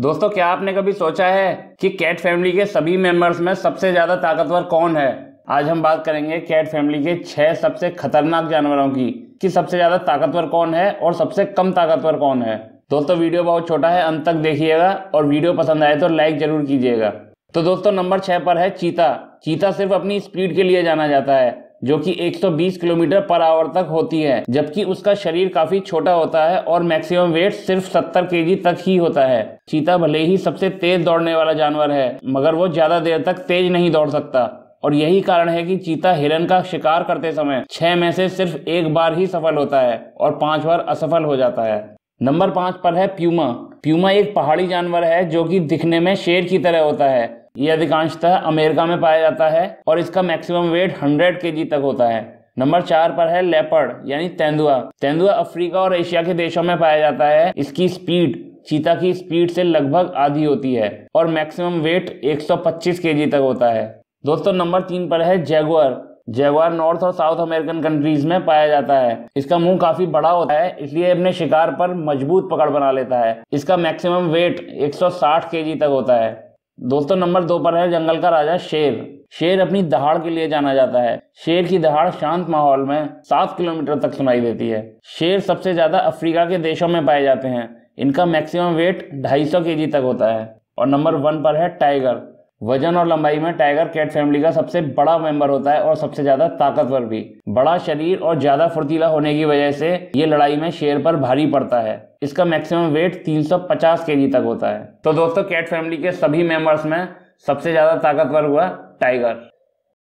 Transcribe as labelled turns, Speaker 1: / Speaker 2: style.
Speaker 1: दोस्तों क्या आपने कभी सोचा है कि कैट फैमिली के सभी मेंबर्स में सबसे ज्यादा ताकतवर कौन है आज हम बात करेंगे कैट फैमिली के छह सबसे खतरनाक जानवरों की कि सबसे ज्यादा ताकतवर कौन है और सबसे कम ताकतवर कौन है दोस्तों वीडियो बहुत छोटा है अंत तक देखिएगा और वीडियो पसंद आए तो लाइक जरूर कीजिएगा तो दोस्तों नंबर छह पर है चीता चीता सिर्फ अपनी स्पीड के लिए जाना जाता है जो कि 120 किलोमीटर पर आवर तक होती है जबकि उसका शरीर काफी छोटा होता है और मैक्सिमम वेट सिर्फ 70 के तक ही होता है चीता भले ही सबसे तेज दौड़ने वाला जानवर है मगर वो ज्यादा देर तक तेज नहीं दौड़ सकता और यही कारण है कि चीता हिरन का शिकार करते समय छह में से सिर्फ एक बार ही सफल होता है और पांच बार असफल हो जाता है नंबर पाँच पर है प्यूमा प्यूमा एक पहाड़ी जानवर है जो कि दिखने में शेर की तरह होता है ये अधिकांशतः अमेरिका में पाया जाता है और इसका मैक्सिमम वेट 100 के तक होता है नंबर चार पर है लेपर्ड यानी तेंदुआ तेंदुआ अफ्रीका और एशिया के देशों में पाया जाता है इसकी स्पीड चीता की स्पीड से लगभग आधी होती है और मैक्सिमम वेट 125 केजी तक होता है दोस्तों नंबर तीन पर है जैगुअर जैगुआर नॉर्थ और साउथ अमेरिकन कंट्रीज में पाया जाता है इसका मुंह काफी बड़ा होता है इसलिए अपने शिकार पर मजबूत पकड़ बना लेता है इसका मैक्सिमम वेट 160 केजी तक होता है दोस्तों नंबर दो पर है जंगल का राजा शेर शेर अपनी दहाड़ के लिए जाना जाता है शेर की दहाड़ शांत माहौल में सात किलोमीटर तक सुनाई देती है शेर सबसे ज़्यादा अफ्रीका के देशों में पाए जाते हैं इनका मैक्सिमम वेट 250 सौ तक होता है और नंबर वन पर है टाइगर वजन और लंबाई में टाइगर कैट फैमिली का सबसे बड़ा मेंबर होता है और सबसे ज्यादा ताकतवर भी बड़ा शरीर और ज्यादा फुर्तीला होने की वजह से ये लड़ाई में शेर पर भारी पड़ता है इसका मैक्सिमम वेट 350 केजी तक होता है तो दोस्तों कैट फैमिली के सभी मेंबर्स में सबसे ज्यादा ताकतवर हुआ टाइगर